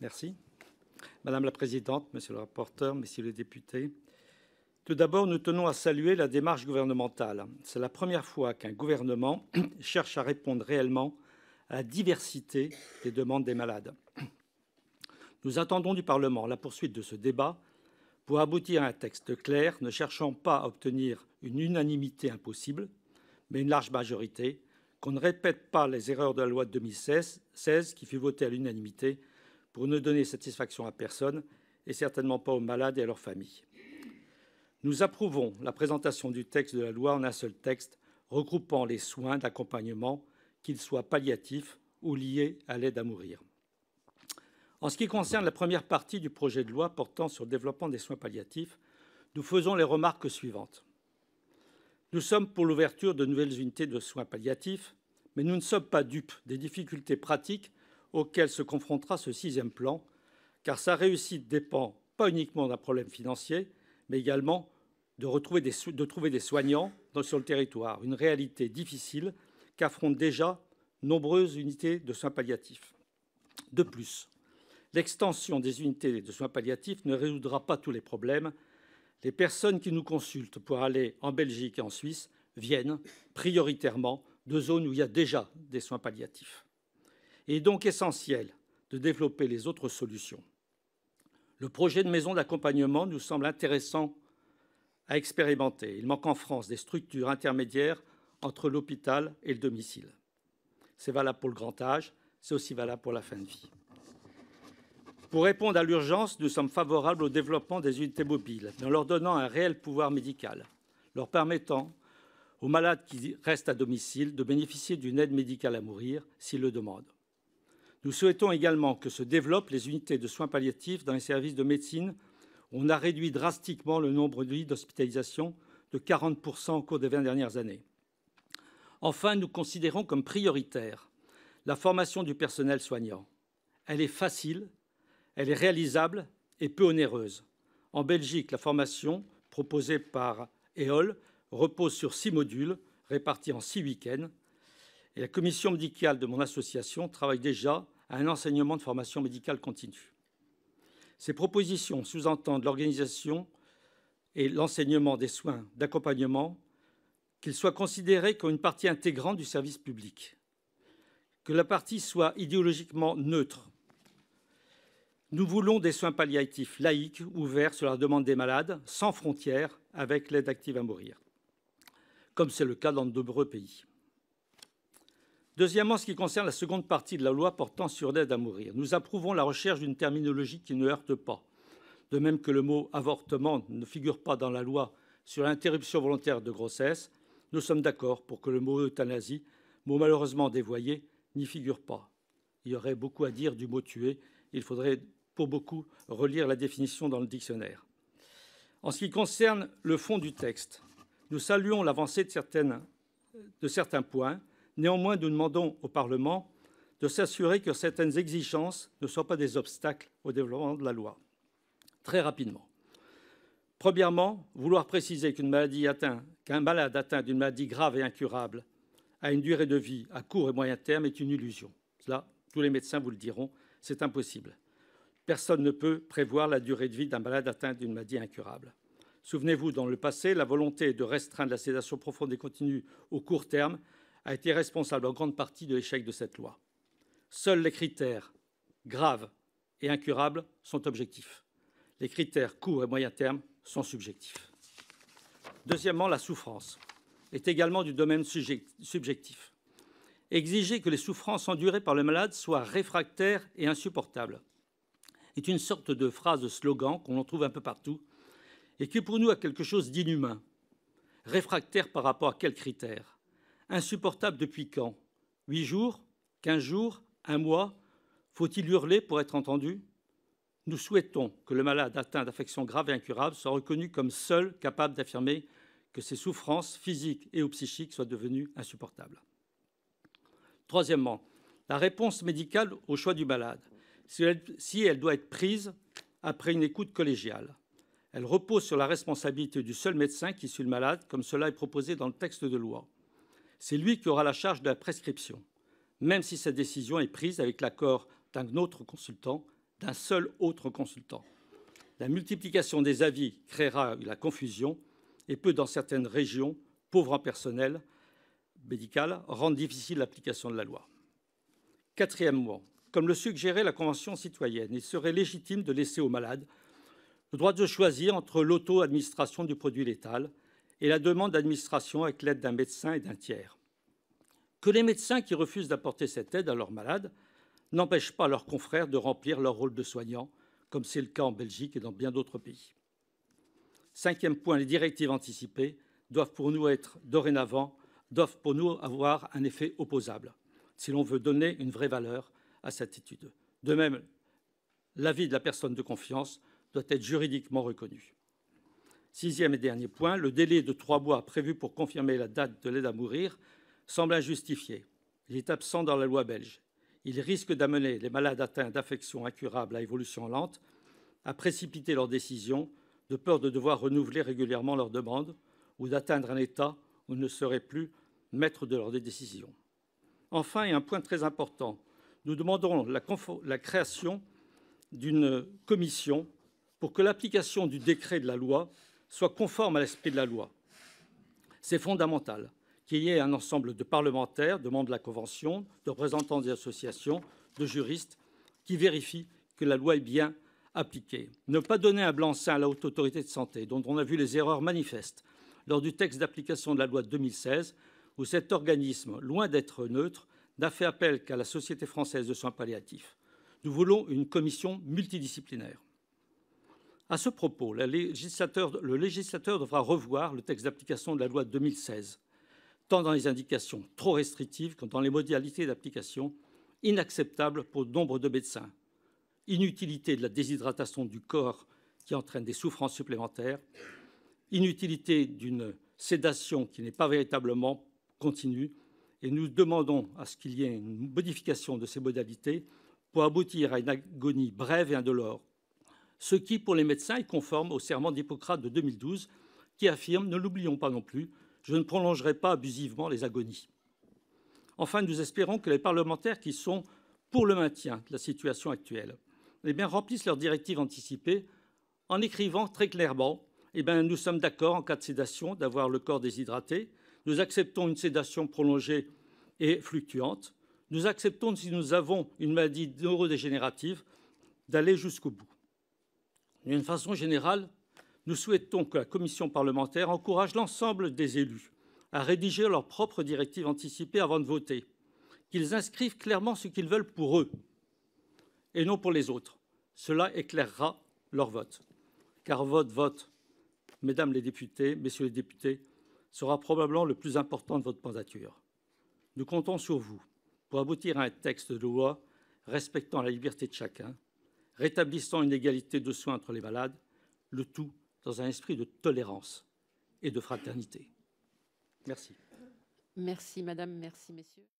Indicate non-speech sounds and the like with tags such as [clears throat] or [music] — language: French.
Merci. Madame la Présidente, Monsieur le rapporteur, Messieurs les députés, tout d'abord, nous tenons à saluer la démarche gouvernementale. C'est la première fois qu'un gouvernement [clears throat] cherche à répondre réellement à la diversité des demandes des malades. Nous attendons du Parlement la poursuite de ce débat pour aboutir à un texte clair, ne cherchant pas à obtenir une unanimité impossible, mais une large majorité, qu'on ne répète pas les erreurs de la loi de 2016 qui fut votée à l'unanimité pour ne donner satisfaction à personne, et certainement pas aux malades et à leurs familles. Nous approuvons la présentation du texte de la loi en un seul texte, regroupant les soins d'accompagnement, qu'ils soient palliatifs ou liés à l'aide à mourir. En ce qui concerne la première partie du projet de loi portant sur le développement des soins palliatifs, nous faisons les remarques suivantes. Nous sommes pour l'ouverture de nouvelles unités de soins palliatifs, mais nous ne sommes pas dupes des difficultés pratiques auquel se confrontera ce sixième plan, car sa réussite dépend pas uniquement d'un problème financier, mais également de, retrouver des, trouver des soignants dans, sur le territoire, une réalité difficile qu'affrontent déjà nombreuses unités de soins palliatifs. De plus, l'extension des unités de soins palliatifs ne résoudra pas tous les problèmes. Les personnes qui nous consultent pour aller en Belgique et en Suisse viennent prioritairement de zones où il y a déjà des soins palliatifs. Il est donc essentiel de développer les autres solutions. Le projet de maison d'accompagnement nous semble intéressant à expérimenter. Il manque en France des structures intermédiaires entre l'hôpital et le domicile. C'est valable pour le grand âge, c'est aussi valable pour la fin de vie. Pour répondre à l'urgence, nous sommes favorables au développement des unités mobiles, en leur donnant un réel pouvoir médical, leur permettant aux malades qui restent à domicile de bénéficier d'une aide médicale à mourir s'ils le demandent. Nous souhaitons également que se développent les unités de soins palliatifs dans les services de médecine. on a réduit drastiquement le nombre de lits d'hospitalisation de 40% au cours des 20 dernières années. Enfin, nous considérons comme prioritaire la formation du personnel soignant. Elle est facile, elle est réalisable et peu onéreuse. En Belgique, la formation proposée par EOL repose sur six modules répartis en six week-ends et la commission médicale de mon association travaille déjà à un enseignement de formation médicale continue. Ces propositions sous-entendent l'organisation et l'enseignement des soins d'accompagnement, qu'ils soient considérés comme une partie intégrante du service public, que la partie soit idéologiquement neutre. Nous voulons des soins palliatifs laïques, ouverts sur la demande des malades, sans frontières, avec l'aide active à mourir, comme c'est le cas dans de nombreux pays. Deuxièmement, ce qui concerne la seconde partie de la loi portant sur l'aide à mourir, nous approuvons la recherche d'une terminologie qui ne heurte pas. De même que le mot avortement ne figure pas dans la loi sur l'interruption volontaire de grossesse, nous sommes d'accord pour que le mot euthanasie, mot malheureusement dévoyé, n'y figure pas. Il y aurait beaucoup à dire du mot tuer. Il faudrait pour beaucoup relire la définition dans le dictionnaire. En ce qui concerne le fond du texte, nous saluons l'avancée de, de certains points, Néanmoins, nous demandons au Parlement de s'assurer que certaines exigences ne soient pas des obstacles au développement de la loi. Très rapidement. Premièrement, vouloir préciser qu'un malade atteint d'une maladie grave et incurable a une durée de vie à court et moyen terme est une illusion. Cela, tous les médecins vous le diront, c'est impossible. Personne ne peut prévoir la durée de vie d'un malade atteint d'une maladie incurable. Souvenez-vous, dans le passé, la volonté de restreindre la sédation profonde et continue au court terme a été responsable en grande partie de l'échec de cette loi. Seuls les critères graves et incurables sont objectifs. Les critères courts et moyen terme sont subjectifs. Deuxièmement, la souffrance est également du domaine subjectif. Exiger que les souffrances endurées par le malade soient réfractaires et insupportables est une sorte de phrase de slogan qu'on en trouve un peu partout et qui pour nous a quelque chose d'inhumain. Réfractaire par rapport à quels critères Insupportable depuis quand Huit jours Quinze jours Un mois Faut-il hurler pour être entendu Nous souhaitons que le malade atteint d'affections graves et incurables soit reconnu comme seul capable d'affirmer que ses souffrances physiques et ou psychiques soient devenues insupportables. Troisièmement, la réponse médicale au choix du malade, si elle doit être prise après une écoute collégiale. Elle repose sur la responsabilité du seul médecin qui suit le malade, comme cela est proposé dans le texte de loi. C'est lui qui aura la charge de la prescription, même si cette décision est prise avec l'accord d'un autre consultant, d'un seul autre consultant. La multiplication des avis créera la confusion et peut, dans certaines régions pauvres en personnel médical, rendre difficile l'application de la loi. Quatrièmement, comme le suggérait la Convention citoyenne, il serait légitime de laisser aux malades le droit de choisir entre l'auto-administration du produit létal et la demande d'administration avec l'aide d'un médecin et d'un tiers. Que les médecins qui refusent d'apporter cette aide à leurs malades n'empêchent pas leurs confrères de remplir leur rôle de soignant, comme c'est le cas en Belgique et dans bien d'autres pays. Cinquième point, les directives anticipées doivent pour nous être dorénavant, doivent pour nous avoir un effet opposable, si l'on veut donner une vraie valeur à cette étude. De même, l'avis de la personne de confiance doit être juridiquement reconnu. Sixième et dernier point, le délai de trois mois prévu pour confirmer la date de l'aide à mourir semble injustifié. Il est absent dans la loi belge. Il risque d'amener les malades atteints d'affections incurables à évolution lente à précipiter leurs décisions, de peur de devoir renouveler régulièrement leurs demandes ou d'atteindre un état où ils ne seraient plus maîtres de leurs décisions. Enfin, et un point très important, nous demandons la création d'une commission pour que l'application du décret de la loi soit conforme à l'esprit de la loi. C'est fondamental qu'il y ait un ensemble de parlementaires, de membres de la Convention, de représentants des associations, de juristes, qui vérifient que la loi est bien appliquée. Ne pas donner un blanc-seing à la Haute Autorité de Santé, dont on a vu les erreurs manifestes lors du texte d'application de la loi de 2016, où cet organisme, loin d'être neutre, n'a fait appel qu'à la Société française de soins palliatifs. Nous voulons une commission multidisciplinaire. À ce propos, le législateur, le législateur devra revoir le texte d'application de la loi de 2016, tant dans les indications trop restrictives que dans les modalités d'application inacceptables pour nombre de médecins. Inutilité de la déshydratation du corps qui entraîne des souffrances supplémentaires, inutilité d'une sédation qui n'est pas véritablement continue, et nous demandons à ce qu'il y ait une modification de ces modalités pour aboutir à une agonie brève et indolore, ce qui, pour les médecins, est conforme au serment d'Hippocrate de 2012, qui affirme, ne l'oublions pas non plus, je ne prolongerai pas abusivement les agonies. Enfin, nous espérons que les parlementaires qui sont pour le maintien de la situation actuelle eh bien, remplissent leur directive anticipées en écrivant très clairement eh bien, Nous sommes d'accord en cas de sédation d'avoir le corps déshydraté. Nous acceptons une sédation prolongée et fluctuante. Nous acceptons, si nous avons une maladie neurodégénérative, d'aller jusqu'au bout. D'une façon générale, nous souhaitons que la commission parlementaire encourage l'ensemble des élus à rédiger leurs propre directives anticipées avant de voter, qu'ils inscrivent clairement ce qu'ils veulent pour eux et non pour les autres. Cela éclairera leur vote, car votre vote, mesdames les députés, messieurs les députés, sera probablement le plus important de votre mandature. Nous comptons sur vous pour aboutir à un texte de loi respectant la liberté de chacun, rétablissant une égalité de soins entre les malades, le tout dans un esprit de tolérance et de fraternité. Merci. Merci madame, merci messieurs.